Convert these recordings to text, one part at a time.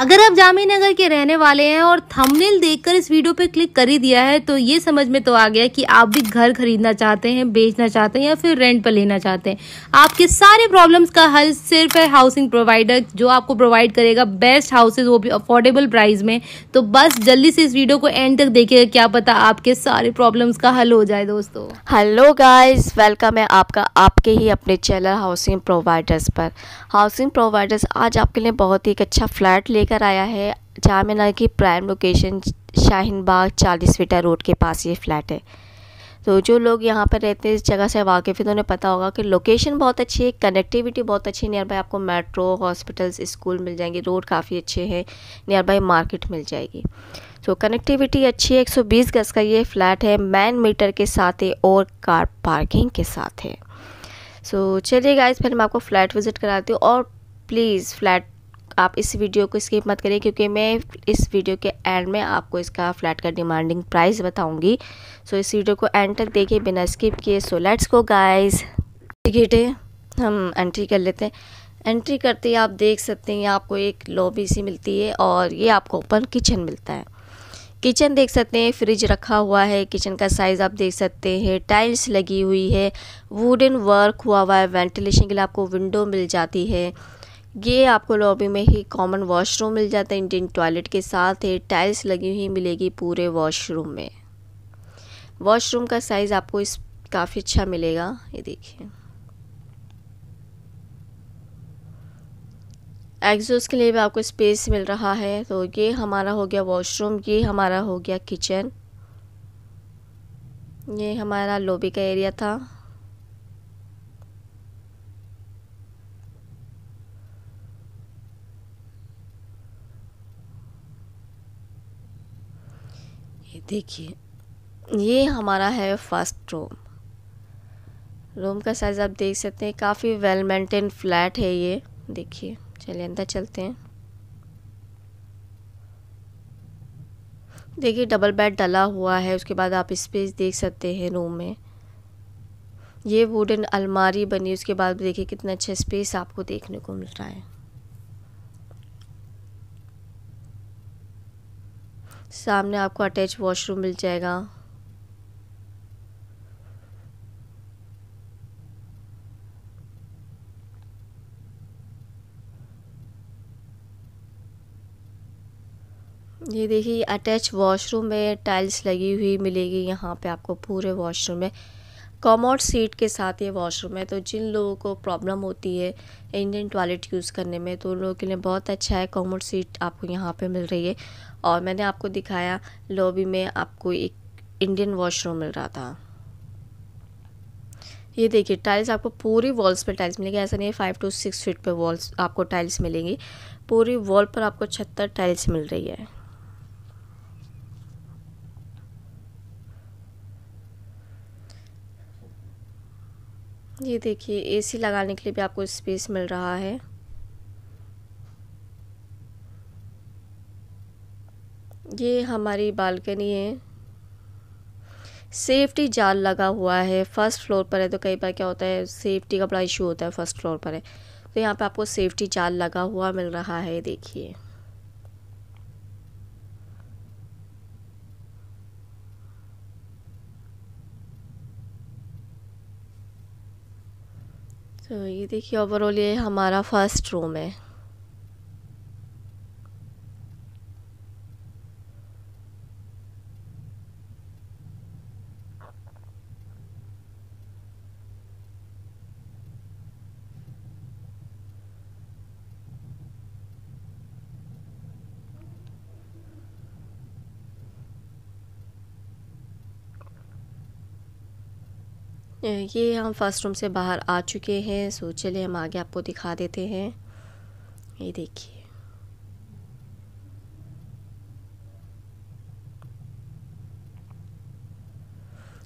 अगर आप जामी नगर के रहने वाले हैं और थंबनेल देखकर इस वीडियो पे क्लिक कर ही दिया है तो ये समझ में तो आ गया कि आप भी घर खरीदना चाहते हैं बेचना चाहते हैं या फिर रेंट पर लेना चाहते हैं आपके सारे प्रॉब्लम्स का हल सिर्फ है हाउसिंग प्रोवाइडर जो आपको प्रोवाइड करेगा बेस्ट हाउसेज वो भी अफोर्डेबल प्राइस में तो बस जल्दी से इस वीडियो को एंड तक देखेगा क्या पता आपके सारे प्रॉब्लम्स का हल हो जाए दोस्तों हेलो गाइज वेलकम है आपका आपके ही अपने चैनल हाउसिंग प्रोवाइडर्स पर हाउसिंग प्रोवाइडर्स आज आपके लिए बहुत ही एक अच्छा फ्लैट ले लेकर आया है जाम की प्राइम लोकेशन शाहीन बाग चालीसवीटा रोड के पास ये फ्लैट है तो जो लोग यहाँ पर रहते हैं इस जगह से वाकिफ़ है तो उन्हें पता होगा कि लोकेशन बहुत अच्छी है कनेक्टिविटी बहुत अच्छी है नियर बाई आपको मेट्रो हॉस्पिटल्स स्कूल मिल जाएंगे रोड काफ़ी अच्छे हैं नियर बाई मार्केट मिल जाएगी तो कनेक्टिविटी अच्छी है 120 गज का ये फ्लैट है मैन मीटर के साथ है और कार पार्किंग के साथ है सो चलिए गाइस फिर मैं आपको फ़्लैट विज़िट कराती हूँ और प्लीज़ फ्लैट आप इस वीडियो को स्किप मत करिए क्योंकि मैं इस वीडियो के एंड में आपको इसका फ्लैट का डिमांडिंग प्राइस बताऊंगी सो इस वीडियो को एंड तक देखिए बिना स्किप किए so let's go guys ticket हम एंट्री कर लेते हैं एंट्री करते ही आप देख सकते हैं आपको एक लॉबी सी मिलती है और ये आपको ओपन किचन मिलता है किचन देख सकते हैं फ्रिज रखा हुआ है किचन का साइज़ आप देख सकते हैं टाइल्स लगी हुई है वुडन वर्क हुआ हुआ है वेंटिलेशन के लिए आपको विंडो मिल जाती है ये आपको लॉबी में ही कॉमन वॉशरूम मिल जाता है इंडियन टॉयलेट के साथ ही टाइल्स लगी हुई मिलेगी पूरे वॉशरूम में वॉशरूम का साइज़ आपको इस काफ़ी अच्छा मिलेगा ये देखिए एग्जोस के लिए भी आपको स्पेस मिल रहा है तो ये हमारा हो गया वॉशरूम ये हमारा हो गया किचन ये हमारा लॉबी का एरिया था देखिए ये हमारा है फर्स्ट रूम रूम का साइज़ आप देख सकते हैं काफ़ी वेल मेंटेन फ्लैट है ये देखिए चलिए अंदर चलते हैं देखिए डबल बेड डला हुआ है उसके बाद आप स्पेस देख सकते हैं रूम में ये वुडन अलमारी बनी उसके बाद देखिए कितना अच्छा स्पेस आपको देखने को मिल रहा है सामने आपको अटैच वॉशरूम मिल जाएगा ये देखिए अटैच वॉशरूम में टाइल्स लगी हुई मिलेगी यहाँ पे आपको पूरे वॉशरूम में कॉमोड सीट के साथ ये वॉशरूम है तो जिन लोगों को प्रॉब्लम होती है इंडियन टॉयलेट यूज़ करने में तो उन लोगों के लिए बहुत अच्छा है कॉमोड सीट आपको यहाँ पे मिल रही है और मैंने आपको दिखाया लॉबी में आपको एक इंडियन वॉशरूम मिल रहा था ये देखिए टाइल्स आपको पूरी वॉल्स पर टाइल्स मिलेंगे ऐसा नहीं है फाइव टू सिक्स फीट पर वॉल्स आपको टाइल्स मिलेंगी पूरी वॉल पर आपको छत्तर टाइल्स मिल रही है ये देखिए एसी लगाने के लिए भी आपको स्पेस मिल रहा है ये हमारी बालकनी है सेफ्टी जाल लगा हुआ है फर्स्ट फ्लोर पर है तो कई बार क्या होता है सेफ्टी का बड़ा इशू होता है फर्स्ट फ्लोर पर है तो यहाँ पे आपको सेफ्टी जाल लगा हुआ मिल रहा है देखिए तो ये देखिए ओवरऑल ये हमारा फर्स्ट रूम है ये हम फर्स्ट रूम से बाहर आ चुके हैं सो चलिए हम आगे आपको दिखा देते हैं ये देखिए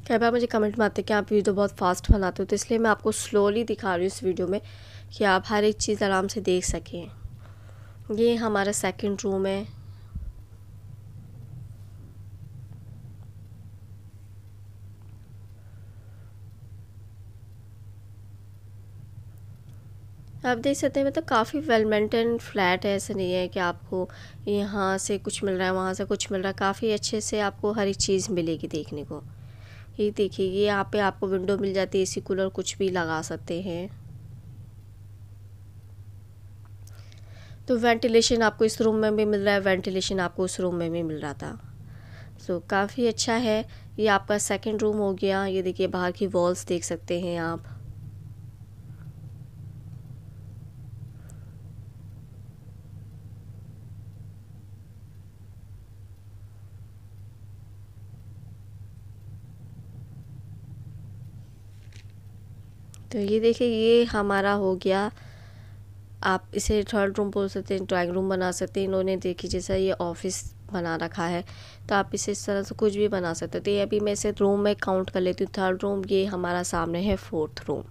कई बार मुझे कमेंट में आते हैं कि आप वीडियो बहुत फास्ट बनाते हो तो इसलिए मैं आपको स्लोली दिखा रही हूँ इस वीडियो में कि आप हर एक चीज़ आराम से देख सकें ये हमारा सेकंड रूम है आप देख सकते हैं मतलब काफ़ी वेल मेंटेन फ्लैट है ऐसा नहीं है कि आपको यहाँ से कुछ मिल रहा है वहाँ से कुछ मिल रहा है काफ़ी अच्छे से आपको हर एक चीज़ मिलेगी देखने को ये देखिए ये यहाँ पे आपको विंडो मिल जाती है सी कूलर कुछ भी लगा सकते हैं तो वेंटिलेशन आपको इस रूम में भी मिल रहा है वेंटिलेशन आपको उस रूम में भी मिल रहा था सो काफ़ी अच्छा है ये आपका सेकंड रूम हो गया ये देखिए बाहर की वॉल्स देख सकते हैं आप तो ये देखिए ये हमारा हो गया आप इसे थर्ड रूम बोल सकते हैं ड्राइंग रूम बना सकते हैं इन्होंने देखिए जैसा ये ऑफिस बना रखा है तो आप इसे इस तरह से कुछ भी बना सकते तो ये अभी मैं इसे रूम में काउंट कर लेती हूँ थर्ड रूम ये हमारा सामने है फोर्थ रूम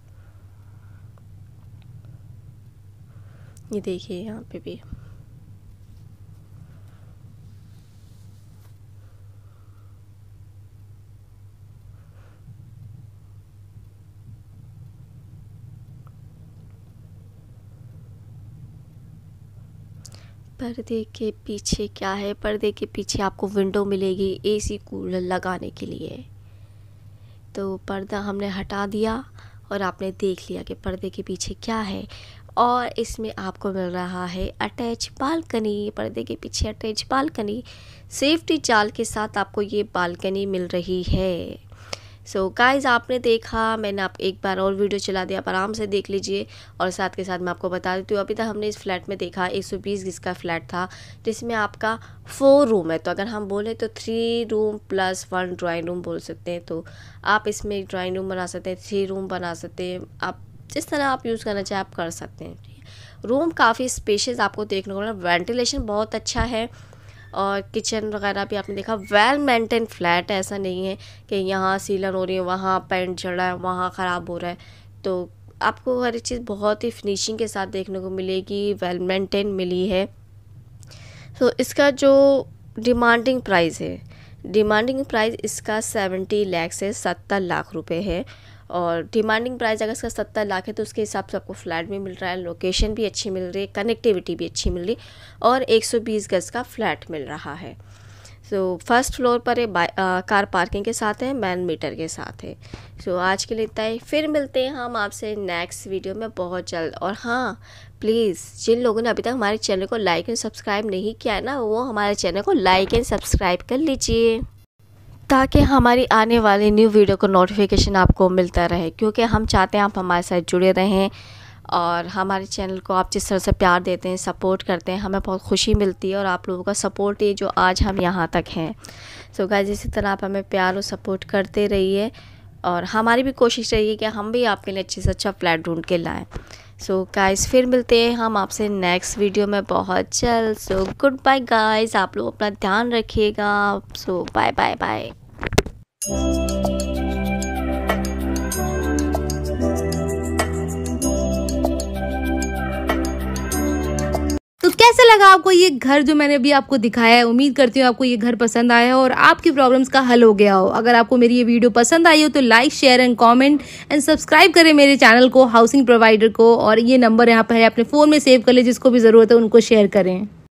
ये देखिए यहाँ पे भी पर्दे के पीछे क्या है पर्दे के पीछे आपको विंडो मिलेगी एसी कूलर लगाने के लिए तो पर्दा हमने हटा दिया और आपने देख लिया कि पर्दे के पीछे क्या है और इसमें आपको मिल रहा है अटैच बालकनी पर्दे के पीछे अटैच बालकनी सेफ्टी जाल के साथ आपको ये बालकनी मिल रही है सो so, गाइज आपने देखा मैंने आप एक बार और वीडियो चला दिया आप आराम से देख लीजिए और साथ के साथ मैं आपको बता देती हूँ अभी तक तो हमने इस फ्लैट में देखा एक सौ बीस का फ्लैट था जिसमें आपका फोर रूम है तो अगर हम बोलें तो three room plus one drawing room बोल सकते हैं तो आप इसमें एक ड्राइंग रूम बना सकते हैं थ्री रूम बना सकते हैं आप जिस तरह आप यूज़ करना चाहें आप कर सकते हैं रूम काफ़ी स्पेशियस आपको देखने को मिला वेंटिलेशन बहुत अच्छा है और किचन वगैरह भी आपने देखा वेल मेंटेन फ्लैट है ऐसा नहीं है कि यहाँ सीलन हो रही है वहाँ पेंट चढ़ रहा है वहाँ ख़राब हो रहा है तो आपको हर चीज़ बहुत ही फिनिशिंग के साथ देखने को मिलेगी वेल मेंटेन मिली है तो इसका जो डिमांडिंग प्राइस है डिमांडिंग प्राइस इसका सेवेंटी लैक्स से सत्तर लाख रुपए है और डिमांडिंग प्राइस अगर इसका सत्तर लाख है तो उसके हिसाब से आपको फ्लैट भी मिल रहा है लोकेशन भी अच्छी मिल रही है कनेक्टिविटी भी अच्छी मिल रही और 120 गज़ का फ्लैट मिल रहा है सो फर्स्ट फ्लोर पर ये कार पार्किंग के साथ है मैन मीटर के साथ है सो so, आज के लिए इतना ही फिर मिलते हैं हम आपसे नेक्स्ट वीडियो में बहुत जल्द और हाँ प्लीज़ जिन लोगों ने अभी तक हमारे चैनल को लाइक एंड सब्सक्राइब नहीं किया है ना वो हमारे चैनल को लाइक एंड सब्सक्राइब कर लीजिए ताकि हमारी आने वाली न्यू वीडियो को नोटिफिकेशन आपको मिलता रहे क्योंकि हम चाहते हैं आप हमारे साथ जुड़े रहें और हमारे चैनल को आप जिस तरह से प्यार देते हैं सपोर्ट करते हैं हमें बहुत खुशी मिलती है और आप लोगों का सपोर्ट ये जो आज हम यहाँ तक हैं सो so गाइज इसी तरह आप हमें प्यार और सपोर्ट करते रहिए और हमारी भी कोशिश रही है कि हम भी आपके लिए अच्छे से अच्छा फ्लैट ढूंढ के लाएँ सो so, गाइस फिर मिलते हैं हम आपसे नेक्स्ट वीडियो में बहुत जल्द सो गुड बाय गाइस आप लोग अपना ध्यान रखिएगा सो बाय बाय बाय कैसा लगा आपको ये घर जो मैंने अभी आपको दिखाया है उम्मीद करती हूँ आपको ये घर पसंद आया हो और आपकी प्रॉब्लम्स का हल हो गया हो अगर आपको मेरी ये वीडियो पसंद आई हो तो like share and comment and subscribe करें मेरे चैनल को हाउसिंग प्रोवाइडर को और ये नंबर यहाँ पर है अपने फ़ोन में सेव कर ले जिसको भी ज़रूरत है उनको शेयर करें